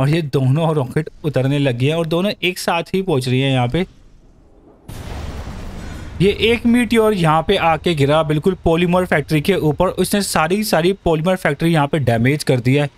और ये दोनों रॉकेट उतरने लगी हैं और दोनों एक साथ ही पहुंच रही हैं यहाँ पे ये एक मीटियोर यहाँ पे आके गिरा बिल्कुल पॉलीमर फैक्ट्री के ऊपर उसने सारी सारी पॉलीमर फैक्ट्री यहाँ पे डैमेज कर दिया है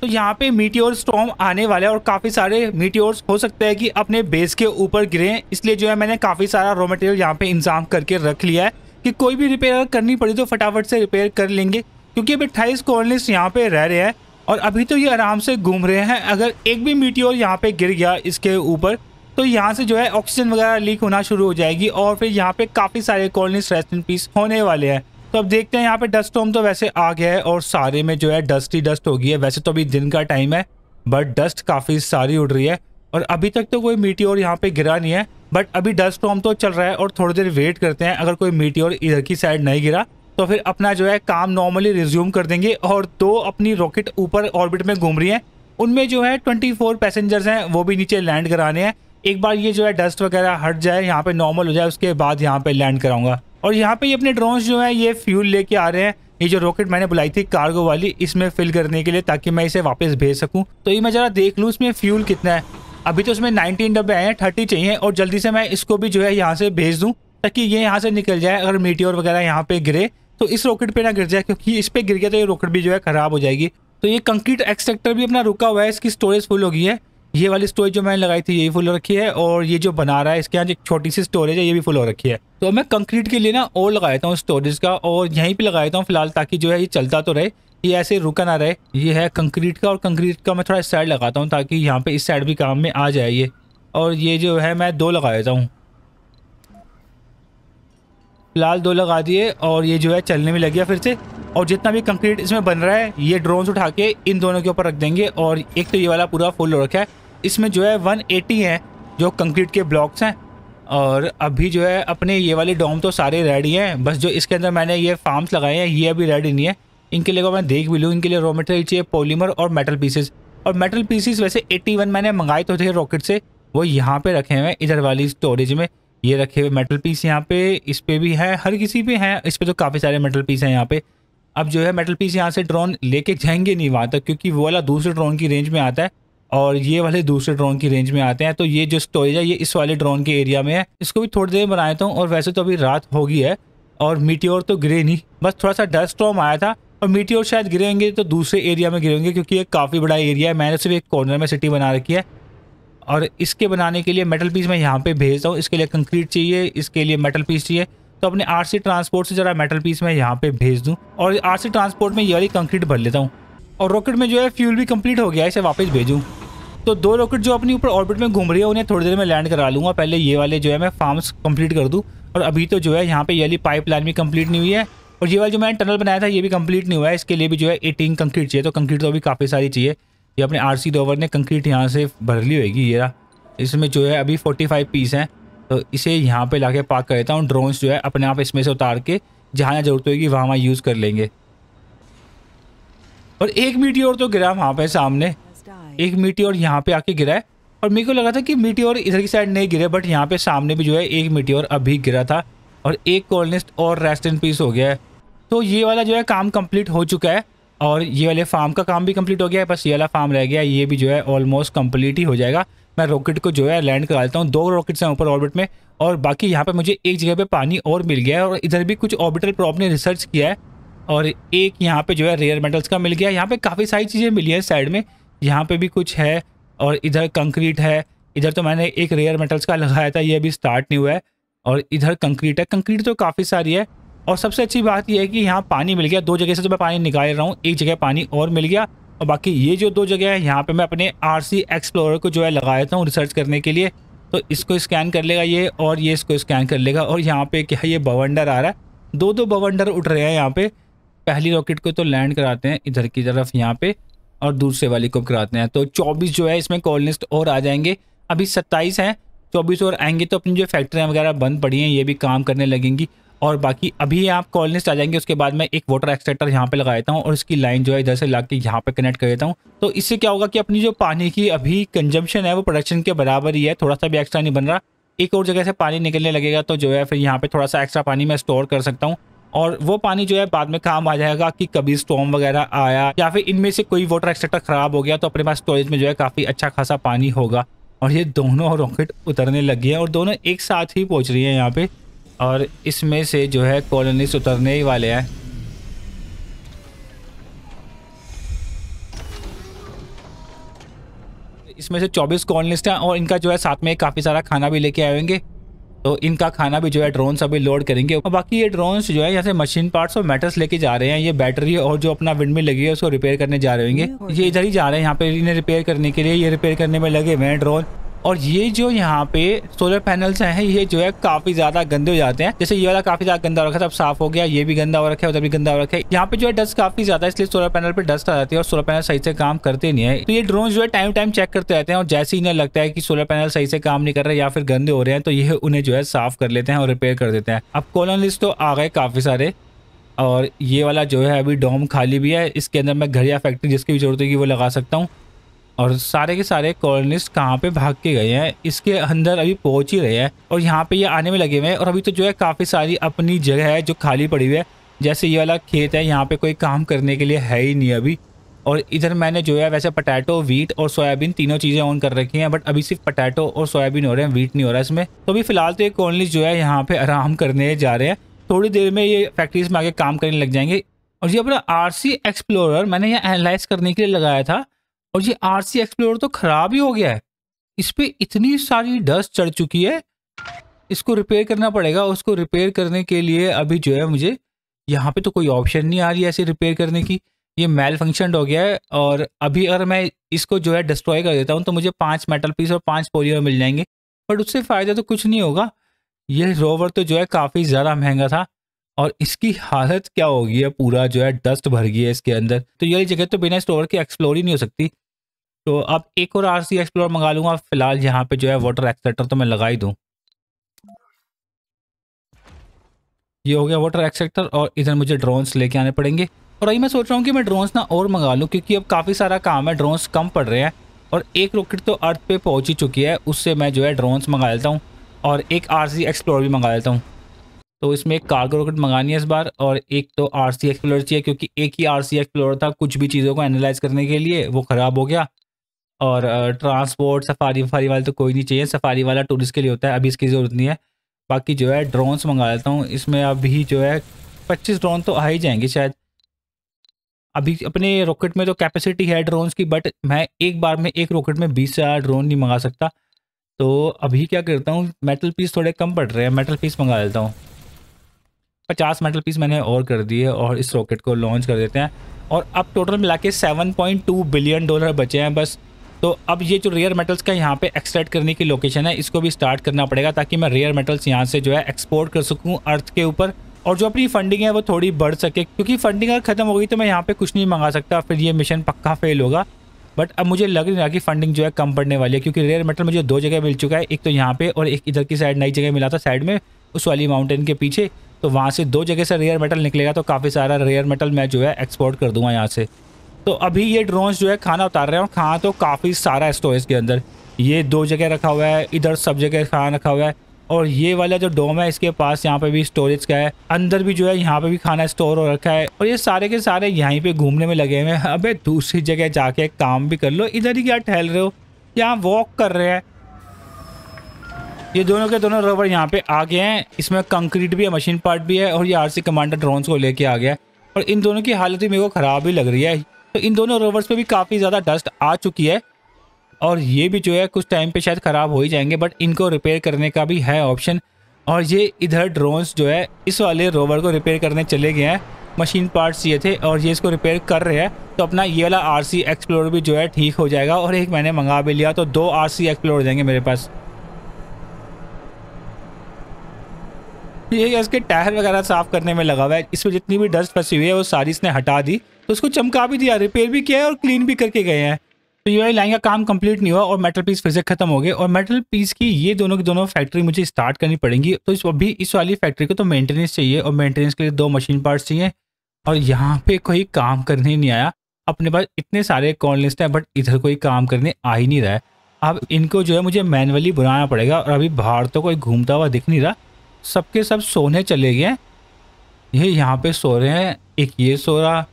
तो यहाँ पे मीटियोर स्टॉम आने वाले और काफ़ी सारे मीटियोर्स हो सकते हैं कि अपने बेस के ऊपर गिरे इसलिए जो है मैंने काफ़ी सारा रॉ मटेरियल यहाँ पे इंतजाम करके रख लिया है कि कोई भी रिपेयर करनी पड़ी तो फटाफट से रिपेयर कर लेंगे क्योंकि अभी अट्ठाईस कॉलोनीस यहाँ पे रह रहे हैं और अभी तो ये आराम से घूम रहे हैं अगर एक भी मीटियोर यहाँ पे गिर गया इसके ऊपर तो यहाँ से जो है ऑक्सीजन वगैरह लीक होना शुरू हो जाएगी और फिर यहाँ पे काफ़ी सारे कॉलोनीस रेस्ट इन पीस होने वाले हैं तो अब देखते हैं यहाँ पे डस्ट होम तो वैसे आ गया है और सारे में जो है डस्ट ही डस्ट हो गई है वैसे तो अभी दिन का टाइम है बट डस्ट काफ़ी सारी उड़ रही है और अभी तक तो कोई मीटी और यहाँ पे गिरा नहीं है बट अभी डस्ट होम तो चल रहा है और थोड़ी देर वेट करते हैं अगर कोई मीटी इधर की साइड नहीं गिरा तो फिर अपना जो है काम नॉर्मली रिज्यूम कर देंगे और दो अपनी रॉकेट ऊपर ऑर्बिट में घूम रही हैं उनमें जो है 24 पैसेंजर्स हैं वो भी नीचे लैंड कराने हैं एक बार ये जो है डस्ट वगैरह हट जाए यहाँ पे नॉर्मल हो जाए उसके बाद यहाँ पे लैंड कराऊंगा और यहाँ पे ये अपने ड्रोन्स जो है ये फ्यूल लेके आ रहे हैं ये जो रॉकेट मैंने बुलाई थी कार्गो वाली इसमें फिल करने के लिए ताकि मैं इसे वापस भेज सकूँ तो ये मैं ज़रा देख लूँ इसमें फ्यूल कितना है अभी तो उसमें 19 डब्बे आए हैं थर्टी चाहिए और जल्दी से मैं इसको भी जो है यहाँ से भेज दूँ ताकि ये यहाँ से निकल जाए अगर मीटियोर वगैरह यहाँ पे गिरे तो इस रॉकेट पे ना गिर जाए क्योंकि इस पे गिर गया तो ये रॉकेट भी जो है ख़राब हो जाएगी तो ये कंक्रीट एक्सट्रैक्टर भी अपना रुका हुआ है इसकी स्टोरेज फुल हो गई है ये वाली स्टोरेज जो मैंने लगाई थी ये फुल रखी है और ये जो बना रहा है इसके यहाँ एक छोटी सी स्टोरेज है ये भी फुल हो रखी है तो मैं कंक्रीट के लिए ना और लगाता हूँ स्टोरेज का और यहीं पर लगाता हूँ फिलहाल ताकि जो है ये चलता तो रहे ये ऐसे रुका ना रहे ये है कंक्रीट का और कंक्रीट का मैं थोड़ा इस साइड लगाता हूँ ताकि यहाँ पे इस साइड भी काम में आ जाए ये और ये जो है मैं दो लगा देता हूँ फिलहाल दो लगा दिए और ये जो है चलने में लग गया फिर से और जितना भी कंक्रीट इसमें बन रहा है ये ड्रोन्स उठा के इन दोनों के ऊपर रख देंगे और एक तो ये वाला पूरा फुल रखा है इसमें जो है 180 है जो कंक्रीट के ब्लॉक्स हैं और अभी जो है अपने ये वाले डोम तो सारे रेड ही हैं बस जो इसके अंदर मैंने ये फार्म्स लगाए हैं ये अभी रेड ही नहीं है इनके लिए मैं देख भी लूँ इनके लिए रॉ मटेरियल चाहिए पॉलीमर और मेटल पीसेस और मेटल पीसेस वैसे 81 मैंने मंगाए तो थे रॉकेट से वो यहाँ पे रखे हुए हैं इधर वाली स्टोरेज में ये रखे हुए मेटल पीस यहाँ पे इस पर भी है हर किसी पे है इस पर तो काफ़ी सारे मेटल पीस हैं यहाँ पे अब जो है मेटल पीस यहाँ से ड्रोन लेके जाएंगे नहीं वहाँ तक क्योंकि वो वाला दूसरे ड्रोन की रेंज में आता है और ये वाले दूसरे ड्रोन की रेंज में आते हैं तो ये जो स्टोरेज है ये इस वाले ड्रोन के एरिया में है इसको भी थोड़ी देर बनाया था और वैसे तो अभी रात होगी है और मीटियोर तो गिरे नहीं बस थोड़ा सा डस्ट स्टॉम आया था और मीटियोर शायद गिरेंगे तो दूसरे एरिया में गिरेंगे क्योंकि ये काफ़ी बड़ा एरिया है मैंने सिर्फ एक कॉर्नर में सिटी बना रखी है और इसके बनाने के लिए मेटल पीस मैं यहाँ पे भेजता हूँ इसके लिए कंक्रीट चाहिए इसके लिए मेटल पीस चाहिए तो अपने आर ट्रांसपोर्ट से ज़रा मेटल पीस मैं यहाँ पे भेज दूँ और आर ट्रांसपोर्ट में ये वाली कंक्रीट भर लेता हूँ और रॉकेट में जो है फ्यूल भी कंप्लीट हो गया इसे वापस भेजूँ तो दो रॉकेट जो अपनी ऊपर ऑर्बिट में घूम रही है उन्हें थोड़ी देर में लैंड करा लूँगा पहले ये वाले जो है मैं फार्म्स कंप्लीट कर दूँ और अभी तो जो है यहाँ पर ये वाली पाइप लाइन भी कंप्लीट नहीं हुई है और ये वाला जो मैंने टनल बनाया था ये भी कंप्लीट नहीं हुआ है इसके लिए भी जो है एटीन कंक्रीट चाहिए तो कंक्रीट तो अभी काफ़ी सारी चाहिए ये अपने आर सी डोवर ने कंक्रीट यहाँ से भर ली होगी ये इसमें जो है अभी फोर्टी फाइव पीस हैं तो इसे यहाँ पे लाके पार्क कर देता हूँ ड्रोन्स जो है अपने आप इसमें से उतार के जहाँ जहाँ जरूरत होगी वहाँ वहाँ यूज़ कर लेंगे और एक मीटी और तो गिरा वहाँ पे सामने एक मीटी और यहाँ पे आके गिरा है और मेरे को लगा था कि मीटी और इधर की साइड नहीं गिरे बट यहाँ पे सामने भी जो है एक मीटी और अभी गिरा था और एक कॉलोनिस्ट और रेस्ट इन पीस हो गया है तो ये वाला जो है काम कंप्लीट हो चुका है और ये वाले फार्म का काम भी कंप्लीट हो गया है बस ये वाला फार्म रह गया ये भी जो है ऑलमोस्ट कम्प्लीट ही हो जाएगा मैं रॉकेट को जो है लैंड करा देता हूँ दो रॉकेट्स हैं ऊपर ऑर्बिट में और बाकी यहाँ पर मुझे एक जगह पे पानी और मिल गया है और इधर भी कुछ ऑर्बिटल प्रॉप ने रिसर्च किया है और एक यहाँ पे जो है रेयर मेटल्स का मिल गया यहाँ पे काफ़ी सारी चीज़ें मिली हैं साइड में यहाँ पे भी कुछ है और इधर कंक्रीट है इधर तो मैंने एक रेयर मेटल्स का लगाया था ये अभी स्टार्ट नहीं हुआ है और इधर कंक्रीट है कंक्रीट तो काफ़ी सारी है और सबसे अच्छी बात यह है कि यहाँ पानी मिल गया दो जगह से जो तो मैं पानी निकाल रहा हूँ एक जगह पानी और मिल गया और बाकी ये जो दो जगह है यहाँ पे मैं अपने आर सी एक्सप्लोरर को जो है लगाया था हूँ रिसर्च करने के लिए तो इसको स्कैन कर लेगा ये और ये इसको स्कैन कर लेगा और यहाँ पे क्या ये बवंडर आ रहा है दो दो बवंडर उठ रहे हैं यहाँ पे पहली रॉकेट को तो लैंड कराते हैं इधर की तरफ यहाँ पे और दूसरे वाली को कराते हैं तो चौबीस जो है इसमें कॉलिस्ट और आ जाएंगे अभी सत्ताईस हैं चौबीस और आएंगे तो अपनी जो फैक्ट्रियाँ वगैरह बंद पड़ी हैं ये भी काम करने लगेंगी और बाकी अभी आप कॉलनिस्ट आ जाएंगे उसके बाद मैं एक वाटर एक्सट्रैक्टर यहाँ पे लगा देता हूँ और इसकी लाइन जो है इधर से ला के यहाँ पे कनेक्ट कर देता हूँ तो इससे क्या होगा कि अपनी जो पानी की अभी कंजम्पशन है वो प्रोडक्शन के बराबर ही है थोड़ा सा भी एक्स्ट्रा नहीं बन रहा एक और जगह से पानी निकलने लगेगा तो जो है फिर यहाँ पर थोड़ा सा एक्स्ट्रा पानी मैं स्टोर कर सकता हूँ और वो पानी जो है बाद में काम आ जाएगा कि कभी स्टॉम वगैरह आया या फिर इनमें से कोई वाटर एक्सट्रैक्टर ख़राब हो गया तो अपने पास स्टोरेज में जो है काफ़ी अच्छा खासा पानी होगा और ये दोनों रॉकेट उतरने लगी है और दोनों एक साथ ही पहुँच रही है यहाँ पे और इसमें से जो है कॉलोनी उतरने ही वाले हैं इसमें से 24 कॉलोनिस्ट हैं और इनका जो है साथ में काफ़ी सारा खाना भी लेके आएंगे तो इनका खाना भी जो है ड्रोन अभी लोड करेंगे और बाकी ये ड्रोन्स जो है यहाँ से मशीन पार्ट्स और मेटल्स लेके जा रहे हैं ये बैटरी और जो अपना विंड में लगी है उसको रिपेयर करने जा रहे होंगे ये इधर ही जा रहे हैं यहाँ पे इन्हें रिपेयर करने के लिए ये रिपेयर करने में लगे हुए हैं ड्रोन और ये जो यहाँ पे सोलर पैनल्स हैं ये जो है काफी ज्यादा गंदे हो जाते हैं जैसे ये वाला काफी ज्यादा गंदा हो रखा है अब साफ हो गया ये भी गंदा हो रखा है उधर भी गंदा हो रखा है यहाँ पे जो है डस्ट काफी ज्यादा इसलिए सोलर पैनल पे डस्ट आ जाती है और सोलर पैनल सही से काम करते नहीं है तो ये ड्रोन जो है टाइम टाइम चेक करते रहते हैं और जैसे ही इन्हें लगता है कि सोलर पैनल सही से काम नहीं कर रहे या फिर गंदे हो रहे हैं तो ये उन्हें जो है साफ कर लेते हैं और रिपेयर कर देते हैं अब कॉलोनिस्ट तो आ गए काफी सारे और ये वाला जो है अभी डोम खाली भी है इसके अंदर मैं घर या फैक्ट्री जिसकी भी जरूरत होगी वो लगा सकता हूँ और सारे के सारे कॉलोनिस्ट कहाँ पे भाग के गए हैं इसके अंदर अभी पहुँच ही रहे हैं और यहाँ पे ये आने में लगे हुए हैं और अभी तो जो है काफ़ी सारी अपनी जगह है जो खाली पड़ी हुई है जैसे ये वाला खेत है यहाँ पे कोई काम करने के लिए है ही नहीं अभी और इधर मैंने जो है वैसे पटैटो वीट और सोयाबीन तीनों चीज़ें ऑन कर रखी हैं बट अभी सिर्फ पटैटो और सोयाबीन हो रहे हैं वीट नहीं हो रहा है इसमें तो अभी फिलहाल तो ये कॉलोनिस्ट जो है यहाँ पे आराम करने जा रहे हैं थोड़ी देर में ये फैक्ट्रीज में आगे काम करने लग जाएंगे और ये अपना आर सी एक्सप्लोरर मैंने यहाँ एनालाइज करने के लिए लगाया था और ये आर सी एक्सप्लोर तो खराब ही हो गया है इस पर इतनी सारी डस्ट चढ़ चुकी है इसको रिपेयर करना पड़ेगा उसको रिपेयर करने के लिए अभी जो है मुझे यहाँ पे तो कोई ऑप्शन नहीं आ रही है ऐसे रिपेयर करने की ये मेल फंक्शन हो गया है और अभी अगर मैं इसको जो है डिस्ट्रॉय कर देता हूँ तो मुझे पाँच मेटल पीस और पाँच पोलियो मिल जाएंगे बट उससे फ़ायदा तो कुछ नहीं होगा ये रोवर तो जो है काफ़ी ज़्यादा महंगा था और इसकी हालत क्या होगी है पूरा जो है डस्ट भर गई है इसके अंदर तो ये जगह तो बिना स्टोर के एक्सप्लोर ही नहीं हो सकती तो अब एक और आर सी एक्सप्लोर मंगा लूँगा फिलहाल यहाँ पे जो है वाटर एक्सेटर तो मैं लगा ही दूँ ये हो गया वाटर एक्सेक्टर और इधर मुझे ड्रोन्स लेके आने पड़ेंगे और अभी मैं सोच रहा हूँ कि मैं ड्रोन्स ना और मंगा लूँ क्योंकि अब काफ़ी सारा काम है ड्रोन्स कम पड़ रहे हैं और एक रॉकेट तो अर्थ पे पहुँच ही चुकी है उससे मैं जो है ड्रोन्स मंगा लेता हूँ और एक आर सी एक्सप्लोर भी मंगा लेता हूँ तो इसमें एक कार्गो रॉकेट मंगानी है इस बार और एक तो आर सी एक्सप्लोर चाहिए क्योंकि एक ही आर सी एक्सप्लोर था कुछ भी चीज़ों को एनालाइज करने के लिए वो ख़राब हो गया और ट्रांसपोर्ट सफारी वफारी वाले तो कोई नहीं चाहिए सफारी वाला टूरिस्ट के लिए होता है अभी इसकी ज़रूरत नहीं है बाकी जो है ड्रोन्स मंगा लेता हूँ इसमें अभी जो है पच्चीस ड्रोन तो आ ही जाएंगे शायद अभी अपने रॉकेट में तो कैपेसिटी है ड्रोन्स की बट मैं एक बार में एक रॉकेट में बीस हज़ार ड्रोन नहीं मंगा सकता तो अभी क्या करता हूँ मेटल पीस थोड़े कम पड़ रहे हैं मेटल पीस मंगा लेता हूँ पचास मेटल पीस मैंने और कर दिए और इस रॉकेट को लॉन्च कर देते हैं और अब टोटल मिला के सेवन बिलियन डॉलर बचे हैं बस तो अब ये जो रेयर मेटल्स का यहाँ पे एक्सट्रैक्ट करने की लोकेशन है इसको भी स्टार्ट करना पड़ेगा ताकि मैं रेयर मेटल्स यहाँ से जो है एक्सपोर्ट कर सकूँ अर्थ के ऊपर और जो अपनी फंडिंग है वो थोड़ी बढ़ सके क्योंकि फंडिंग अगर ख़त्म हो गई तो मैं यहाँ पे कुछ नहीं मंगा सकता फिर ये मिशन पक्का फेल होगा बट अब मुझे लग नहीं रहा कि फंडिंग जो है कम पड़ने वाली है क्योंकि रेयर मेटल मुझे दो जगह मिल चुका है एक तो यहाँ पे और एक इधर की साइड नई जगह मिला था साइड में उस वाली माउंटेन के पीछे तो वहाँ से दो जगह से रेयर मेटल निकलेगा तो काफ़ी सारा रेयर मेटल मैं जो है एक्सपोर्ट कर दूँगा यहाँ से तो अभी ये ड्रोन्स जो है खाना उतार रहे हैं और खाना तो काफ़ी सारा स्टोरेज के अंदर ये दो जगह रखा हुआ है इधर सब जगह खाना रखा हुआ है और ये वाला जो डोम है इसके पास यहाँ पे भी स्टोरेज का है अंदर भी जो है यहाँ पे भी खाना स्टोर हो रखा है और ये सारे के सारे यहीं पे घूमने में लगे हुए हैं अबे दूसरी जगह जाके काम भी कर लो इधर ही क्या टहल रहे हो यहाँ वॉक कर रहे हैं ये दोनों के दोनों रबर यहाँ पे आ गए हैं इसमें कंक्रीट भी है मशीन पार्ट भी है और ये आर कमांडर ड्रोन को लेके आ गया है और इन दोनों की हालत ही मेरे को ख़राब ही लग रही है तो इन दोनों रोवर्स पे भी काफ़ी ज़्यादा डस्ट आ चुकी है और ये भी जो है कुछ टाइम पे शायद ख़राब हो ही जाएंगे बट इनको रिपेयर करने का भी है ऑप्शन और ये इधर ड्रोन्स जो है इस वाले रोवर को रिपेयर करने चले गए हैं मशीन पार्ट्स ये थे और ये इसको रिपेयर कर रहे हैं तो अपना ये वाला आर सी एक्सप्लोर भी जो है ठीक हो जाएगा और एक मैंने मंगा भी लिया तो दो आर सी एक्सप्लोर जाएंगे मेरे पास ये इसके टायर वगैरह साफ़ करने में लगा हुआ है इसमें जितनी भी डस्ट फंसी हुई है वो सारी इसने हटा दी तो उसको चमका भी दिया रिपेयर भी किया है और क्लीन भी करके गए हैं तो यू लाइन का काम कंप्लीट नहीं हुआ और मेटल पीस फिर से खत्म हो गए और मेटल पीस की ये दोनों की दोनों फैक्ट्री मुझे स्टार्ट करनी पड़ेंगी तो इस अभी इस वाली फैक्ट्री को तो मेंटेनेंस चाहिए और मेंटेनेंस के लिए दो मशीन पार्ट्स चाहिए और यहाँ पे कोई काम करने नहीं आया अपने पास इतने सारे कॉर्नलिस्ट हैं बट इधर कोई काम करने आ ही नहीं रहा है अब इनको जो है मुझे मैनुअली बुलाना पड़ेगा और अभी बाहर तो कोई घूमता हुआ दिख नहीं रहा सबके सब सोने चले गए ये यहाँ पे सो रहे हैं एक ये सो रहा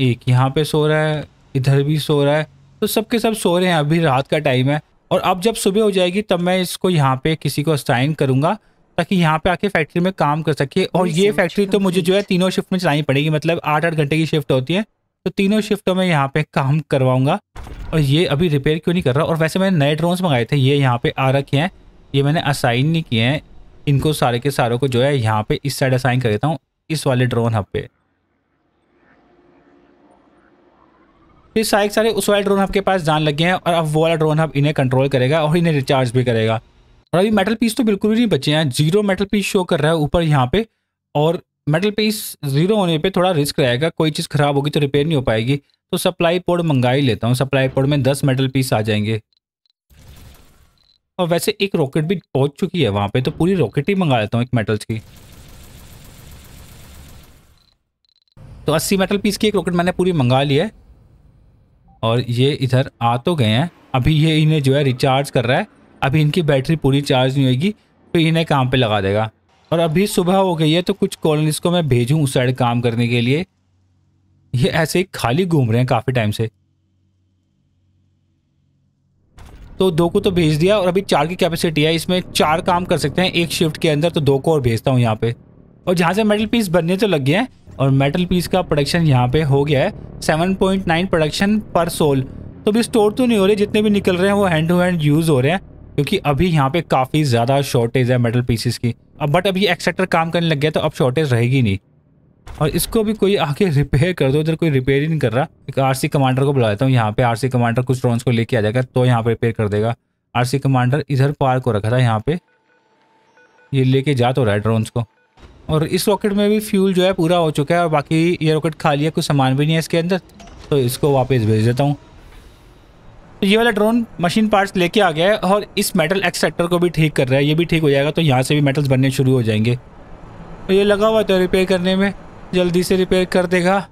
एक यहाँ पे सो रहा है इधर भी सो रहा है तो सब के सब सो रहे हैं अभी रात का टाइम है और अब जब सुबह हो जाएगी तब मैं इसको यहाँ पे किसी को असाइन करूँगा ताकि यहाँ पे आके फैक्ट्री में काम कर सके और ये फैक्ट्री तो, तो मुझे जो है तीनों शिफ्ट में चलानी पड़ेगी मतलब आठ आठ घंटे की शिफ्ट होती है तो तीनों शिफ्टों में यहाँ पे काम करवाऊंगा और ये अभी रिपेयर क्यों नहीं कर रहा और वैसे मैंने नए ड्रोन्स मंगाए थे ये यहाँ पे आ रखे हैं ये मैंने असाइन नहीं किए हैं इनको सारे के सारों को जो है यहाँ पे इस साइड असाइन कर देता हूँ इस वाले ड्रोन हब पे फिर सारे सारे उस वाले ड्रोन हब के पास जान लगे हैं और अब वो वाला ड्रोन हब इन्हें कंट्रोल करेगा और इन्हें रिचार्ज भी करेगा और अभी मेटल पीस तो बिल्कुल भी नहीं बचे हैं जीरो मेटल पीस शो कर रहा है ऊपर यहाँ पे और मेटल पीस जीरो होने पे थोड़ा रिस्क रहेगा कोई चीज़ ख़राब होगी तो रिपेयर नहीं हो पाएगी तो सप्लाई पोड मंगा ही लेता हूँ सप्लाई पोड में दस मेटल पीस आ जाएंगे और वैसे एक रॉकेट भी पहुँच चुकी है वहाँ पर तो पूरी रॉकेट ही मंगा लेता हूँ एक मेटल्स की तो अस्सी मेटल पीस की एक रॉकेट मैंने पूरी मंगा ली है और ये इधर आ तो गए हैं अभी ये इन्हें जो है रिचार्ज कर रहा है अभी इनकी बैटरी पूरी चार्ज नहीं होगी तो इन्हें काम पे लगा देगा और अभी सुबह हो गई है तो कुछ कॉलोनीस को मैं भेजूँ उस साइड काम करने के लिए ये ऐसे ही खाली घूम रहे हैं काफ़ी टाइम से तो दो को तो भेज दिया और अभी चार की कैपेसिटी है इसमें चार काम कर सकते हैं एक शिफ्ट के अंदर तो दो को और भेजता हूँ यहाँ पे और जहाँ से मेडल पीस बनने तो लग गए हैं और मेटल पीस का प्रोडक्शन यहाँ पे हो गया है 7.9 प्रोडक्शन पर सोल तो अभी स्टोर तो नहीं हो रहे जितने भी निकल रहे हैं वो हैंड टू हैंड यूज़ हो रहे हैं क्योंकि अभी यहाँ पे काफ़ी ज़्यादा शॉर्टेज है मेटल पीसेस की अब बट अभी एक्सेक्टर काम करने लग गया तो अब शॉर्टेज रहेगी नहीं और इसको भी कोई आके रिपेयर कर दो इधर कोई रिपेयर ही नहीं कर रहा एक आर कमांडर को बुला देता हूँ यहाँ पर आर कमांडर कुछ ड्रोन्स को लेके आ जाएगा तो यहाँ पर रिपेयर कर देगा आर कमांडर इधर पार्क को रखा था यहाँ पर ये लेके जा तो रहा है ड्रोन्स को और इस रॉकेट में भी फ्यूल जो है पूरा हो चुका है और बाकी ये रॉकेट खाली है कुछ सामान भी नहीं है इसके अंदर तो इसको वापस भेज देता हूँ तो ये वाला ड्रोन मशीन पार्ट्स लेके आ गया है और इस मेटल एक्सेक्टर को भी ठीक कर रहा है ये भी ठीक हो जाएगा तो यहाँ से भी मेटल्स बनने शुरू हो जाएंगे तो ये लगा हुआ था रिपेयर तो करने में जल्दी से रिपेयर कर देगा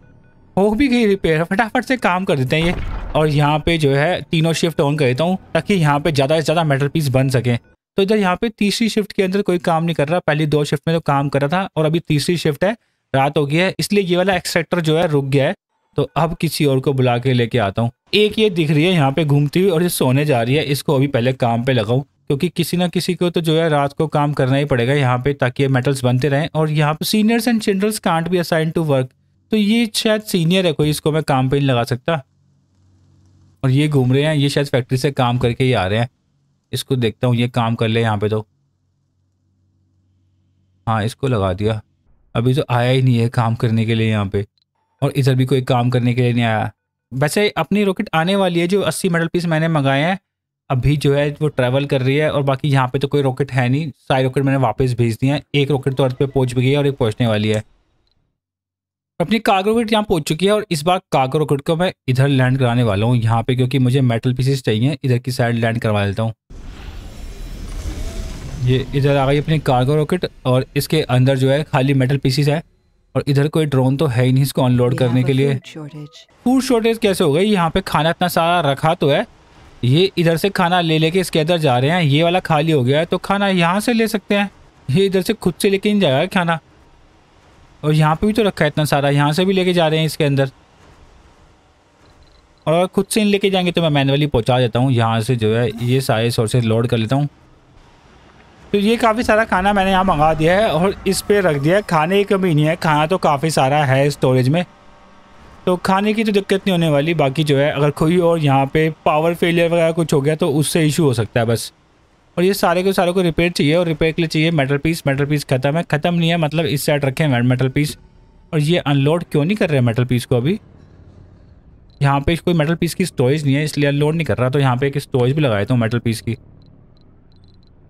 हो भी गई रिपेयर फटाफट से काम कर देते हैं ये और यहाँ पे जो है तीनों शिफ्ट ऑन कर देता हूँ ताकि यहाँ पे ज़्यादा से ज़्यादा मेटल पीस बन सकें तो इधर यहाँ पे तीसरी शिफ्ट के अंदर कोई काम नहीं कर रहा पहली दो शिफ्ट में तो काम कर रहा था और अभी तीसरी शिफ्ट है रात हो गई है इसलिए ये वाला एक्सेक्टर जो है रुक गया है तो अब किसी और को बुला के लेके आता हूँ एक ये दिख रही है यहाँ पे घूमती हुई और ये सोने जा रही है इसको अभी पहले काम पे लगाऊँ क्योंकि किसी ना किसी को तो जो है रात को काम करना ही पड़ेगा यहाँ पे ताकि ये मेटल्स बनते रहें और यहाँ पे सीनियर्स एंड चिल्ड्रंस कांट भी असाइन टू वर्क तो ये शायद सीनियर है कोई इसको मैं काम पे नहीं लगा सकता और ये घूम रहे हैं ये शायद फैक्ट्री से काम करके ही आ रहे हैं इसको देखता हूँ ये काम कर ले यहाँ पे तो हाँ इसको लगा दिया अभी तो आया ही नहीं है काम करने के लिए यहाँ पे और इधर भी कोई काम करने के लिए नहीं आया वैसे अपनी रॉकेट आने वाली है जो 80 मेडल पीस मैंने मंगाए हैं अभी जो है वो ट्रैवल कर रही है और बाकी यहाँ पे तो कोई रॉकेट है नहीं सारी रॉकेट मैंने वापस भेज दिया हैं एक रॉकेट तो अर्थ पे पहुँच भी गई है और एक पहुँचने वाली है अपनी कार्गो रॉकेट यहाँ पहुँच चुकी है और इस बार कार्गो रॉकेट को मैं इधर लैंड कराने वाला हूँ यहाँ पे क्योंकि मुझे मेटल पीसेस चाहिए इधर की साइड लैंड करवा देता हूँ ये इधर आ गई अपनी कार्गो रॉकेट और इसके अंदर जो है खाली मेटल पीसीस है और इधर कोई ड्रोन तो है ही नहीं इसको अनलोड करने के लिए फूड शॉर्टेज कैसे हो गई यहाँ पे खाना इतना सारा रखा तो है ये इधर से खाना ले लेके इसके अंदर जा रहे हैं ये वाला खाली हो गया है तो खाना यहाँ से ले सकते हैं ये इधर से खुद से लेके नहीं जाएगा खाना और यहाँ पे भी तो रखा है इतना सारा यहाँ से भी लेके जा रहे हैं इसके अंदर और अगर खुद से लेके जाएंगे तो मैं मैनुअली पहुँचा देता हूँ यहाँ से जो है ये सारे सोर्सेज लोड कर लेता हूँ तो ये काफ़ी सारा खाना मैंने यहाँ मंगा दिया है और इस पर रख दिया है खाने की कमी नहीं है खाना तो काफ़ी सारा है स्टोरेज में तो खाने की तो दिक्कत नहीं होने वाली बाकी जो है अगर कोई और यहाँ पे पावर फेलियर वगैरह कुछ हो गया तो उससे इशू हो सकता है बस और ये सारे के सारे को रिपेयर चाहिए और रिपेयर के लिए चाहिए मेटल पीस मेटल पीस ख़त्म है ख़त्म नहीं है मतलब इस साइड रखे हैं मेटल पीस और ये अनलोड क्यों नहीं कर रहे मेटल पीस को अभी यहाँ पर कोई मेटल पीस की स्टोरेज नहीं है इसलिए अनलोड नहीं कर रहा तो यहाँ पर एक स्टोरेज भी लगाए तो मेटल पीस की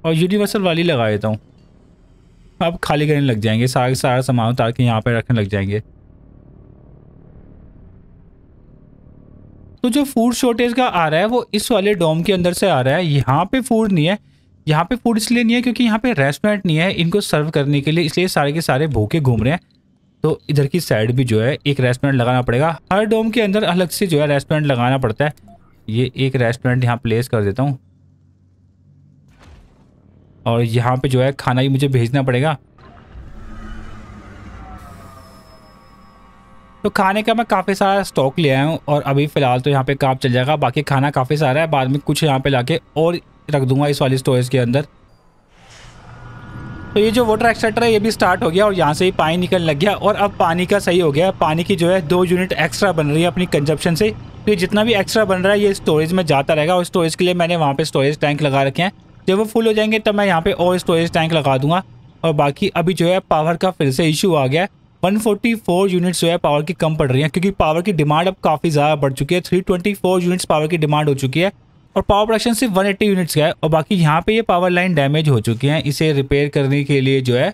और यूनिवर्सल वाली लगा देता हूँ अब खाली करने लग जाएंगे सारे सारा सामान उतार के यहाँ पर रखने लग जाएंगे तो जो फूड शॉर्टेज का आ रहा है वो इस वाले डोम के अंदर से आ रहा है यहाँ पे फूड नहीं है यहाँ पे फूड इसलिए नहीं है क्योंकि यहाँ पे रेस्टोरेंट नहीं है इनको सर्व करने के लिए इसलिए सारे के सारे भूखे घूम रहे हैं तो इधर की साइड भी जो है एक रेस्टोरेंट लगाना पड़ेगा हर डोम के अंदर अलग से जो है रेस्टोरेंट लगाना पड़ता है ये एक रेस्टोरेंट यहाँ प्लेस कर देता हूँ और यहाँ पे जो है खाना ही मुझे भेजना पड़ेगा तो खाने का मैं काफ़ी सारा स्टॉक ले आया हूँ और अभी फ़िलहाल तो यहाँ पे काम चल जाएगा बाकी खाना काफ़ी सारा है बाद में कुछ यहाँ पे लाके और रख दूंगा इस वाली स्टोरेज के अंदर तो ये जो वाटर एक्सेट्रा है ये भी स्टार्ट हो गया और यहाँ से ही पानी निकलने लग गया और अब पानी का सही हो गया पानी की जो है दो यूनिट एक्स्ट्रा बन रही है अपनी कंजप्शन से तो ये जितना भी एक्स्ट्रा बन रहा है ये स्टोरेज में जाता रहेगा और स्टोरेज के लिए मैंने वहाँ पर स्टोरेज टैंक लगा रखे हैं जब वो फुल हो जाएंगे तब मैं यहाँ पे और स्टोरेज टैंक लगा दूंगा और बाकी अभी जो है पावर का फिर से इशू आ गया है 144 यूनिट्स जो है पावर की कम पड़ रही है क्योंकि पावर की डिमांड अब काफ़ी ज़्यादा बढ़ चुकी है 324 यूनिट्स पावर की डिमांड हो चुकी है और पावर प्रोडक्शन सिर्फ एट्टी यूनिट्स का है और बाकी यहाँ पर ये पावर लाइन डैमेज हो चुकी है इसे रिपेयर करने के लिए जो है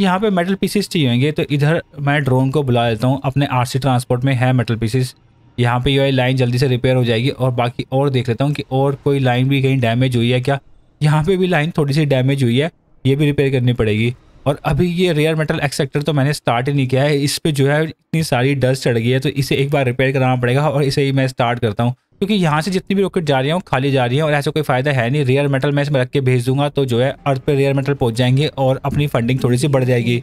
यहाँ पर मेटल पीसेस चाहिए होंगे तो इधर मैं ड्रोन को बुला लेता हूँ अपने आर ट्रांसपोर्ट में है मेटल पीसेस यहाँ पे जो है लाइन जल्दी से रिपेयर हो जाएगी और बाकी और देख लेता हूँ कि और कोई लाइन भी कहीं डैमेज हुई है क्या यहाँ पे भी लाइन थोड़ी सी डैमेज हुई है ये भी रिपेयर करनी पड़ेगी और अभी ये रेयर मेटल एक्सेक्टर तो मैंने स्टार्ट ही नहीं किया है इस पर जो है इतनी सारी डस्ट चढ़ गई है तो इसे एक बार रिपेयर कराना पड़ेगा और इसे ही मैं स्टार्ट करता हूँ क्योंकि यहाँ से जितनी भी रॉकेट जा रही वो खाली जा रही है और ऐसा कोई फायदा है नहीं रेयर मेटल मैं इसमें रख के भेज दूंगा तो जो है अर्थ पर रेयर मेटल पहुँच जाएंगे और अपनी फंडिंग थोड़ी सी बढ़ जाएगी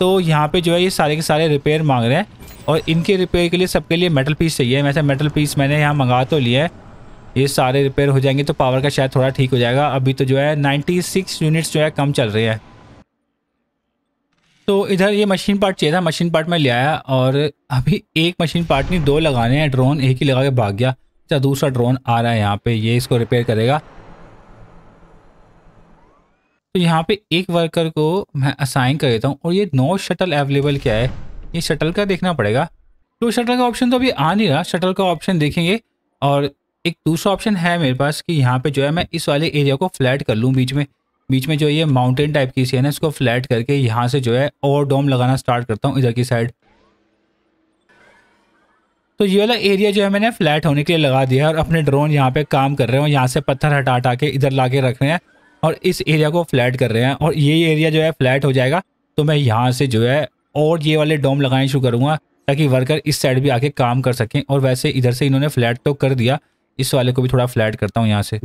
तो यहाँ पर जो है ये सारे के सारे रिपेयर मांग रहे हैं और इनके रिपेयर के लिए सबके लिए मेटल पीस चाहिए वैसे मेटल पीस मैंने यहाँ मंगा तो लिया है ये सारे रिपेयर हो जाएंगे तो पावर का शायद थोड़ा ठीक हो जाएगा अभी तो जो है 96 यूनिट्स जो है कम चल रही है तो इधर ये मशीन पार्ट चाहिए था मशीन पार्ट में ले आया और अभी एक मशीन पार्ट नहीं दो लगाने हैं ड्रोन एक ही लगा के भाग गया अच्छा दूसरा ड्रोन आ रहा है यहाँ पे ये इसको रिपेयर करेगा तो यहाँ पे एक वर्कर को मैं असाइन कर देता हूँ और ये नो शटल अवेलेबल क्या है ये शटल का देखना पड़ेगा तो शटल का ऑप्शन तो अभी आ नहीं रहा शटल का ऑप्शन देखेंगे और एक दूसरा ऑप्शन है मेरे पास कि यहाँ पे जो है मैं इस वाले एरिया को फ्लैट कर लूँ बीच में बीच में जो ये माउंटेन टाइप की सी है ना इसको फ्लैट करके यहाँ से जो है और डोम लगाना स्टार्ट करता हूँ इधर की साइड तो ये वाला एरिया जो है मैंने फ्लैट होने के लिए लगा दिया है और अपने ड्रोन यहाँ पे काम कर रहे हैं यहाँ से पत्थर हटा हटा के इधर ला के रख रहे हैं और इस एरिया को फ्लैट कर रहे हैं और ये एरिया जो है फ्लैट हो जाएगा तो मैं यहाँ से जो है और ये वाले डोम लगाने शुरू करूँगा ताकि वर्कर इस साइड भी आके काम कर सकें और वैसे इधर से इन्होंने फ्लैट तो कर दिया इस वाले को भी थोड़ा फ्लैट करता हूँ यहाँ से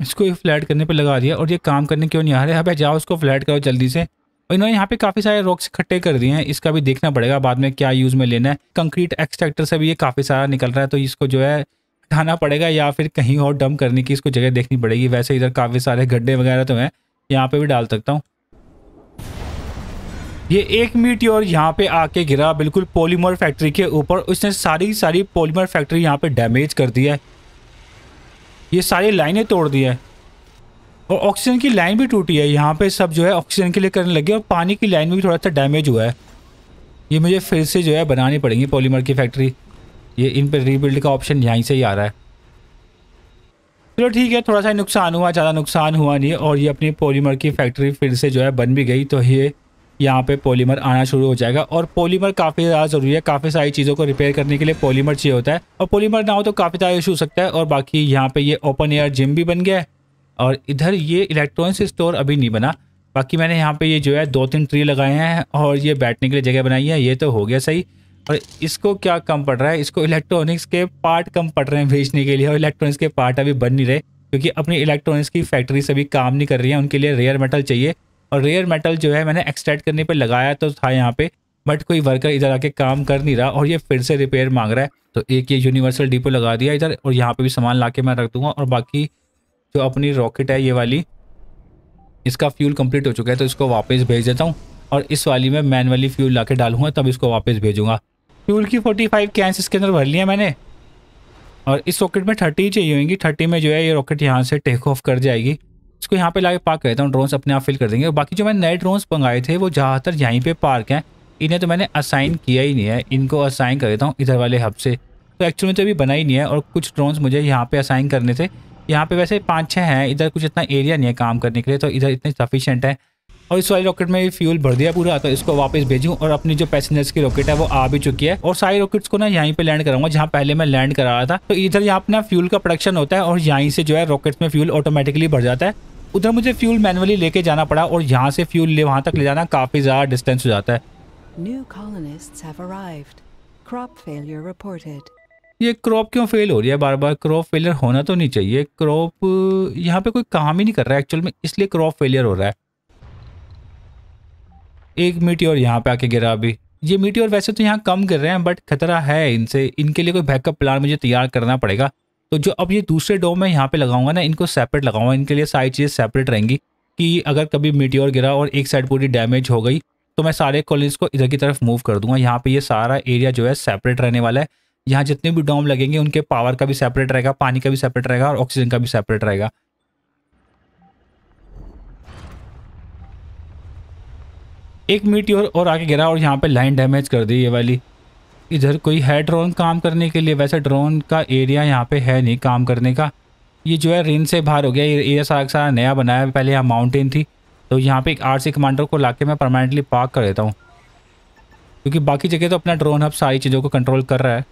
इसको ये फ्लैट करने पर लगा दिया और ये काम करने क्यों नहीं आ रहा है भाई जाओ उसको फ्लैट करो जल्दी से और इन्होंने यहाँ पे काफ़ी सारे रॉक्स इकट्ठे कर दिए हैं इसका भी देखना पड़ेगा बाद में क्या यूज़ में लेना है कंक्रीट एक्सट्रैक्टर से भी ये काफ़ी सारा निकल रहा है तो इसको जो है हटाना पड़ेगा या फिर कहीं और डम करने की इसको जगह देखनी पड़ेगी वैसे इधर काफ़ी सारे गड्ढे वगैरह तो हैं यहाँ पर भी डाल सकता हूँ ये एक मीटियोर यहाँ पे आके गिरा बिल्कुल पॉलीमर फैक्ट्री के ऊपर उसने सारी सारी पॉलीमर फैक्ट्री यहाँ पे डैमेज कर दिया है ये सारी लाइनें तोड़ दी है और ऑक्सीजन की लाइन भी टूटी है यहाँ पे सब जो है ऑक्सीजन के लिए करने लगे और पानी की लाइन में भी थोड़ा सा डैमेज हुआ है ये मुझे फिर से जो है बनानी पड़ेगी पॉलीमर की फैक्ट्री ये इन पर रीबिल्ड का ऑप्शन यहीं से ही आ रहा है चलो ठीक है थोड़ा सा नुकसान हुआ ज़्यादा नुकसान हुआ नहीं और ये अपनी पॉलीमर की फैक्ट्री फिर से जो है बन भी गई तो ये यहाँ पे पॉलीमर आना शुरू हो जाएगा और पॉलीमर काफ़ी ज़्यादा ज़रूरी है काफ़ी सारी चीज़ों को रिपेयर करने के लिए पॉलीमर चाहिए होता है और पॉलीमर ना हो तो काफ़ी सारा इशू हो सकता है और बाकी यहाँ पे ये ओपन एयर जिम भी बन गया है और इधर ये इलेक्ट्रॉनिक्स स्टोर अभी नहीं बना बाकी मैंने यहाँ पे ये जो है दो तीन ट्री लगाए हैं और ये बैठने के लिए जगह बनाई है ये तो हो गया सही और इसको क्या कम पड़ रहा है इसको इलेक्ट्रॉनिक्स के पार्ट कम पड़ रहे हैं भेजने के लिए और इलेक्ट्रॉनिक्स के पार्ट अभी बन नहीं रहे क्योंकि अपनी इलेक्ट्रॉनिक्स की फैक्ट्री से भी काम नहीं कर रही है उनके लिए रेयर मेटल चाहिए और रेयर मेटल जो है मैंने एक्सट्रैक्ट करने पर लगाया तो था यहाँ पे बट कोई वर्कर इधर आके काम कर नहीं रहा और ये फिर से रिपेयर मांग रहा है तो एक ये यूनिवर्सल डिपो लगा दिया इधर और यहाँ पे भी सामान ला के मैं रख दूंगा और बाकी जो अपनी रॉकेट है ये वाली इसका फ्यूल कंप्लीट हो चुका है तो इसको वापस भेज देता हूँ और इस वाली में मैनुअली फ्यूल ला के डालूंगा तब इसको वापस भेजूंगा फ्यूल की फोर्टी फाइव कैंस इसके अंदर भर लिया मैंने और इस रॉकेट में थर्टी चाहिए होंगी थर्टी में जो है ये रॉकेट यहाँ से टेक ऑफ कर जाएगी इसको यहाँ पे लाके पार्क करता हूँ ड्रोन्स अपने आप फिल कर देंगे बाकी जो मैंने नए ड्रोन्स मंगाए थे वो ज़्यादातर यहीं पे पार्क हैं इन्हें तो मैंने असाइन किया ही नहीं है इनको असाइन कर देता हूँ इधर वाले हब से तो एक्चुअल में तो अभी बना ही नहीं है और कुछ ड्रोन्स मुझे यहाँ पे असाइन करने थे यहाँ पर वैसे पाँच छः हैं इधर कुछ इतना एरिया नहीं है काम करने के लिए तो इधर इतने सफिशेंट है और इस वाली रॉकेट में भी फ्यूल भर दिया पूरा तो इसको वापस भेजूँ और अपनी जो पैसेंजर्स की रॉकेट है वो आ भी चुकी है और सारी रॉकेट्स को ना यहीं पे लैंड कराऊंगा जहाँ पहले मैं लैंड करा रहा था तो इधर यहाँ अपना फ्यूल का प्रोडक्शन होता है और यहीं से जो है रॉकेट्स में फ्यूल ऑटोमेटिकली भर जाता है उधर मुझे फ्यूल मैनुअली लेके जाना पड़ा और यहाँ से फ्यूल ले वहाँ तक ले जाना काफ़ी ज़्यादा डिस्टेंस हो जाता है न्यू ये क्रॉप क्यों फेल हो रही है बार बार क्रॉप फेलियर होना तो नहीं चाहिए क्रॉप यहाँ पे कोई काम ही नहीं कर रहा है एक्चुअल में इसलिए क्रॉप फेलियर हो रहा है एक मीटियोर यहाँ पे आके गिरा अभी ये मीटियोर वैसे तो यहाँ कम गिर रहे हैं बट खतरा है इनसे इनके लिए कोई बैकअप प्लान मुझे तैयार करना पड़ेगा तो जो अब ये दूसरे डोम मैं यहाँ पे लगाऊंगा ना इनको सेपरेट लगाऊंगा इनके लिए सारी चीज़ें सेपरेट रहेंगी कि अगर कभी मीटियोर गिरा और एक साइड पूरी डैमेज हो गई तो मैं सारे कॉलेज को इधर की तरफ मूव कर दूंगा यहाँ पे ये सारा एरिया जो है सेपरेट रहने वाला है यहाँ जितने भी डोम लगेंगे उनके पावर का भी सेपरेट रहेगा पानी का भी सेपरेट रहेगा और ऑक्सीजन का भी सेपरेट रहेगा एक मीटियोर और आके गिरा और यहाँ पर लाइन डैमेज कर दी ये वाली इधर कोई है ड्रोन काम करने के लिए वैसे ड्रोन का एरिया यहाँ पे है नहीं काम करने का ये जो है रिन से बाहर हो गया ये एरिया सारा सारा नया बनाया है पहले यहाँ माउंटेन थी तो यहाँ पे एक आर सी कमांडर को ला के मैं परमानेंटली पार्क कर देता हूँ क्योंकि बाकी जगह तो अपना ड्रोन अब सारी चीज़ों को कंट्रोल कर रहा है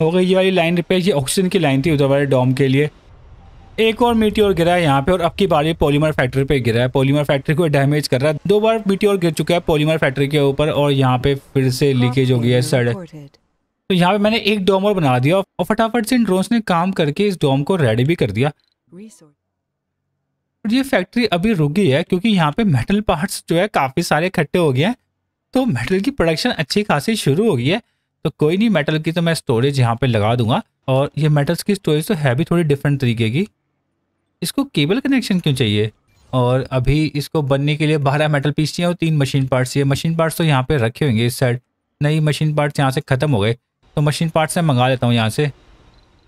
हो गई ये वाली लाइन रिपेयर ये ऑक्सीजन की लाइन थी उधर वाले डॉम के लिए एक और मीटियोर गिरा है यहाँ पे और अब की बारी पॉलीमर फैक्ट्री पे गिरा है पॉलीमर फैक्ट्री को डैमेज कर रहा है दो बार मीटियोर गिर चुका है पॉलीमर फैक्ट्री के ऊपर और यहाँ पे फिर से लीकेज हो गया है सड़क तो यहाँ पे मैंने एक डोम और बना दिया और फटाफट से इन ड्रोन्स ने काम करके इस डोम को रेडी भी कर दिया ये फैक्ट्री अभी रुक गई है क्योंकि यहाँ पे मेटल पार्ट्स जो है काफ़ी सारे इकट्ठे हो गए हैं तो मेटल की प्रोडक्शन अच्छी खासी शुरू हो गई है तो कोई नहीं मेटल की तो मैं स्टोरेज यहाँ पे लगा दूंगा और ये मेटल्स की स्टोरेज तो है भी थोड़ी डिफरेंट तरीके की इसको केबल कनेक्शन क्यों चाहिए और अभी इसको बनने के लिए बारह मेटल पीस चाहिए और तीन मशीन पार्ट्स चाहिए मशीन पार्ट्स तो यहाँ पे रखे होंगे इस साइड नई मशीन पार्ट्स यहाँ से ख़त्म हो गए तो मशीन पार्ट्स मैं मंगा लेता हूँ यहाँ से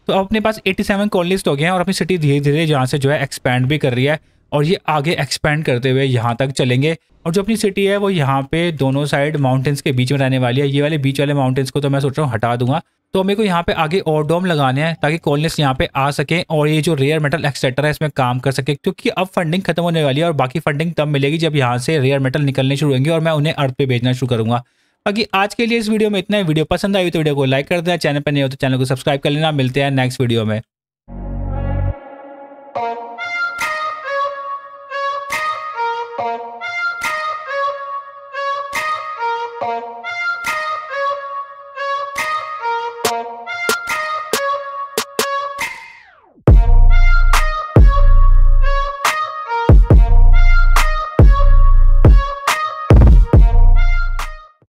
तो अब अपने पास 87 सेवन कॉलोनीस्ट हो गए हैं और अपनी सिटी धीरे धीरे यहाँ से जो है एक्सपेंड भी कर रही है और ये आगे एक्सपेंड करते हुए यहाँ तक चलेंगे और जो अपनी सिटी है वो यहाँ पे दोनों साइड माउंटेन्स के बीच में रहने वाली है ये वाले बीच वाले माउंटेन्स को तो मैं सोच रहा हूँ हटा दूंगा तो मेरे को यहाँ पे आगे और डोम लगाने हैं ताकि कॉलोनिस्ट यहाँ पे आ सके और ये जो रेयर मेटल एक्सेट्रा है इसमें काम कर सके क्योंकि अब फंडिंग खत्म होने वाली है और बाकी फंडिंग तब मिलेगी जब यहाँ से रेयर मेटल निकलने शुरू होंगे और मैं उन्हें अर्थ पे भेजना शुरू करूँगा बाकी आज के लिए इस वीडियो में इतना ही वीडियो पसंद आई तो वीडियो को लाइक कर देना चैनल पर नहीं हो तो चैनल को सब्सक्राइब कर लेना मिलते हैं नेक्स्ट वीडियो में